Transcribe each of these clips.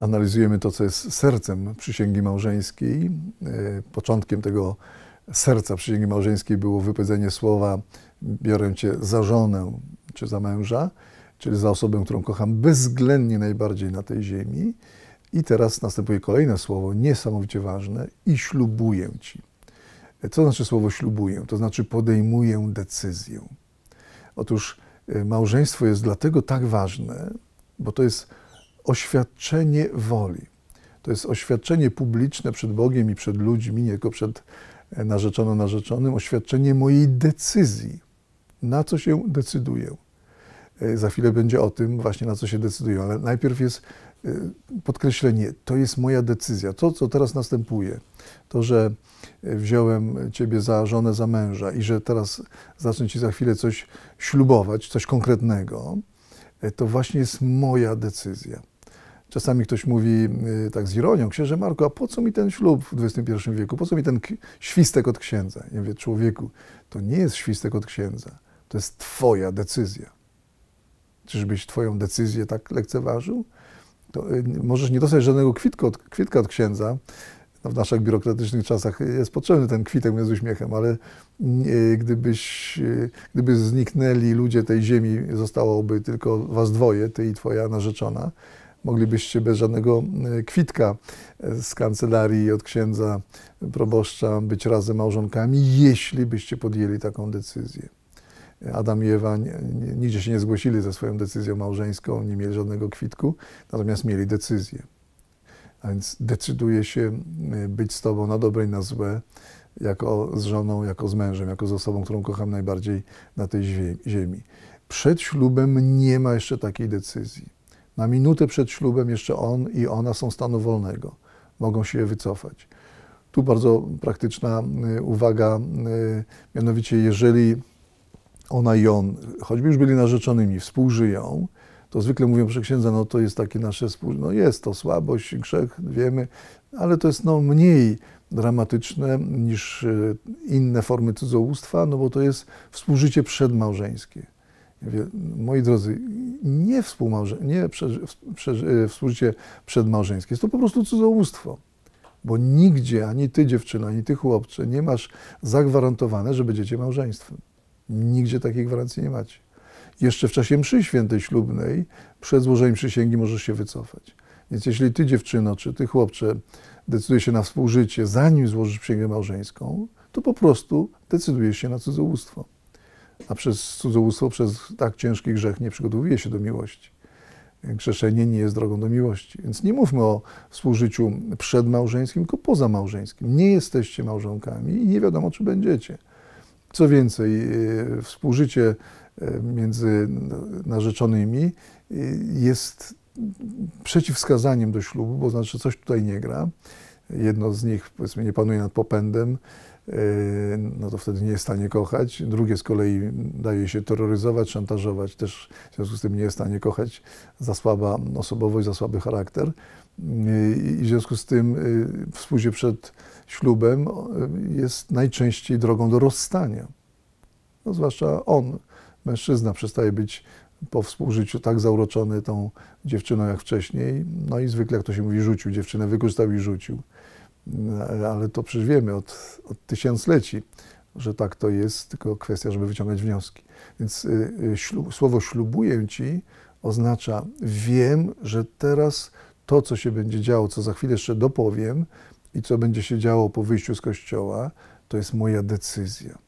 analizujemy to, co jest sercem przysięgi małżeńskiej. E, początkiem tego serca przysięgi małżeńskiej było wypowiedzenie słowa: Biorę cię za żonę czy za męża, czyli za osobę, którą kocham bezwzględnie najbardziej na tej ziemi. I teraz następuje kolejne słowo, niesamowicie ważne: i ślubuję ci. E, co znaczy słowo ślubuję? To znaczy podejmuję decyzję. Otóż e, małżeństwo jest dlatego tak ważne, bo to jest oświadczenie woli. To jest oświadczenie publiczne przed Bogiem i przed ludźmi, nie tylko przed e, narzeczoną, narzeczonym, oświadczenie mojej decyzji, na co się decyduję. E, za chwilę będzie o tym właśnie, na co się decyduję, ale najpierw jest e, podkreślenie, to jest moja decyzja. To, co teraz następuje, to, że wziąłem ciebie za żonę, za męża i że teraz zacznę ci za chwilę coś ślubować, coś konkretnego, to właśnie jest moja decyzja. Czasami ktoś mówi y, tak z ironią, księże Marku, a po co mi ten ślub w XXI wieku? Po co mi ten świstek od księdza? Ja mówię, człowieku, to nie jest świstek od księdza, to jest twoja decyzja. Czyżbyś twoją decyzję tak lekceważył? To y, możesz nie dostać żadnego kwitka od, kwitka od księdza, no w naszych biurokratycznych czasach jest potrzebny ten kwitek z uśmiechem, ale y, gdybyś, gdyby zniknęli ludzie tej ziemi, zostałoby tylko was dwoje, ty i twoja narzeczona, moglibyście bez żadnego e, kwitka e, z kancelarii od księdza proboszcza być razem małżonkami, jeśli byście podjęli taką decyzję. Adam i Ewa nigdzie się nie zgłosili ze swoją decyzją małżeńską, nie mieli żadnego kwitku, natomiast mieli decyzję. A więc decyduje się e, być z Tobą na dobre i na złe, jako z żoną, jako z mężem, jako z osobą, którą kocham najbardziej na tej ziemi. Przed ślubem nie ma jeszcze takiej decyzji. Na minutę przed ślubem jeszcze on i ona są stanu wolnego. Mogą się wycofać. Tu bardzo praktyczna y, uwaga, y, mianowicie jeżeli ona i on, choćby już byli narzeczonymi, współżyją, to zwykle mówią, przy księdza, no to jest takie nasze, no jest to słabość, grzech, wiemy, ale to jest no mniej dramatyczne niż y, inne formy cudzołóstwa, no bo to jest współżycie przedmałżeńskie. Ja mówię, moi drodzy, nie, współmałże, nie e, współżycie przedmałżeńskie. Jest to po prostu cudzołóstwo. Bo nigdzie, ani ty dziewczyna, ani ty chłopcze, nie masz zagwarantowane, że będziecie małżeństwem. Nigdzie takiej gwarancji nie macie. Jeszcze w czasie mszy świętej ślubnej, przed złożeniem przysięgi możesz się wycofać. Więc jeśli ty dziewczyno, czy ty chłopcze decydujesz się na współżycie, zanim złożysz przysięgę małżeńską, to po prostu decydujesz się na cudzołóstwo a przez cudzołóstwo, przez tak ciężki grzech nie przygotowuje się do miłości. Grzeszenie nie jest drogą do miłości. Więc nie mówmy o współżyciu przedmałżeńskim, tylko pozamałżeńskim. Nie jesteście małżonkami i nie wiadomo, czy będziecie. Co więcej, e, współżycie e, między narzeczonymi e, jest przeciwwskazaniem do ślubu, bo znaczy coś tutaj nie gra. Jedno z nich, powiedzmy, nie panuje nad popędem, Yy, no to wtedy nie jest w stanie kochać. Drugie z kolei daje się terroryzować, szantażować, też w związku z tym nie jest w stanie kochać, za słaba osobowość, za słaby charakter. Yy, I w związku z tym yy, współdzie przed ślubem jest najczęściej drogą do rozstania. No zwłaszcza on, mężczyzna, przestaje być po współżyciu tak zauroczony tą dziewczyną jak wcześniej. No i zwykle, jak to się mówi, rzucił dziewczynę, wykorzystał i rzucił. No, ale to przecież wiemy od, od tysiącleci, że tak to jest, tylko kwestia, żeby wyciągać wnioski. Więc y, y, słowo ślubuję ci oznacza wiem, że teraz to, co się będzie działo, co za chwilę jeszcze dopowiem i co będzie się działo po wyjściu z kościoła, to jest moja decyzja.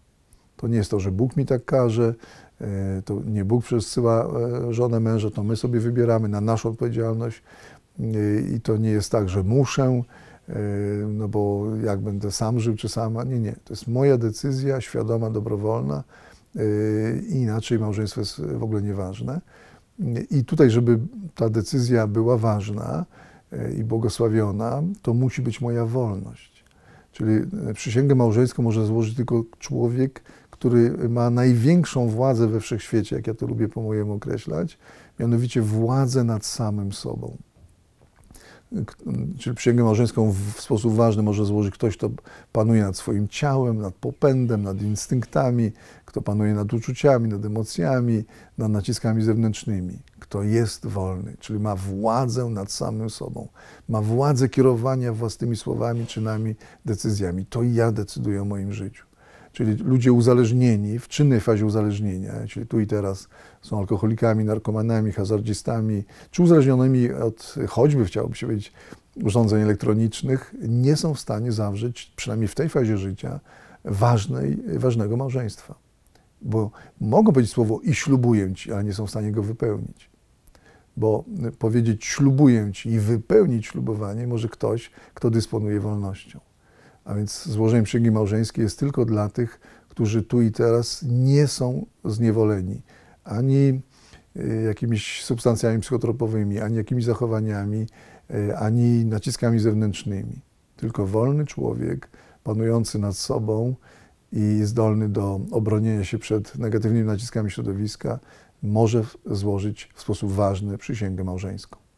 To nie jest to, że Bóg mi tak każe, y, to nie Bóg przesyła e, żonę męża, to my sobie wybieramy na naszą odpowiedzialność i to nie jest tak, że muszę, Yy, no bo jak będę sam żył czy sama, nie, nie. To jest moja decyzja, świadoma, dobrowolna i yy, inaczej małżeństwo jest w ogóle nieważne. I tutaj, żeby ta decyzja była ważna yy, i błogosławiona, to musi być moja wolność. Czyli przysięgę małżeńską może złożyć tylko człowiek, który ma największą władzę we wszechświecie, jak ja to lubię po mojemu określać, mianowicie władzę nad samym sobą czyli przysięgę małżeńską w sposób ważny może złożyć ktoś, kto panuje nad swoim ciałem, nad popędem, nad instynktami, kto panuje nad uczuciami, nad emocjami, nad naciskami zewnętrznymi, kto jest wolny, czyli ma władzę nad samym sobą, ma władzę kierowania własnymi słowami, czynami, decyzjami. To ja decyduję o moim życiu czyli ludzie uzależnieni, w czynnej fazie uzależnienia, czyli tu i teraz są alkoholikami, narkomanami, hazardzistami, czy uzależnionymi od choćby, chciałoby się powiedzieć, urządzeń elektronicznych, nie są w stanie zawrzeć, przynajmniej w tej fazie życia, ważnej, ważnego małżeństwa. Bo mogą być słowo i ślubuję ci, ale nie są w stanie go wypełnić. Bo powiedzieć ślubuję ci i wypełnić ślubowanie może ktoś, kto dysponuje wolnością. A więc złożenie przysięgi małżeńskiej jest tylko dla tych, którzy tu i teraz nie są zniewoleni ani e, jakimiś substancjami psychotropowymi, ani jakimiś zachowaniami, e, ani naciskami zewnętrznymi. Tylko wolny człowiek, panujący nad sobą i zdolny do obronienia się przed negatywnymi naciskami środowiska, może złożyć w sposób ważny przysięgę małżeńską.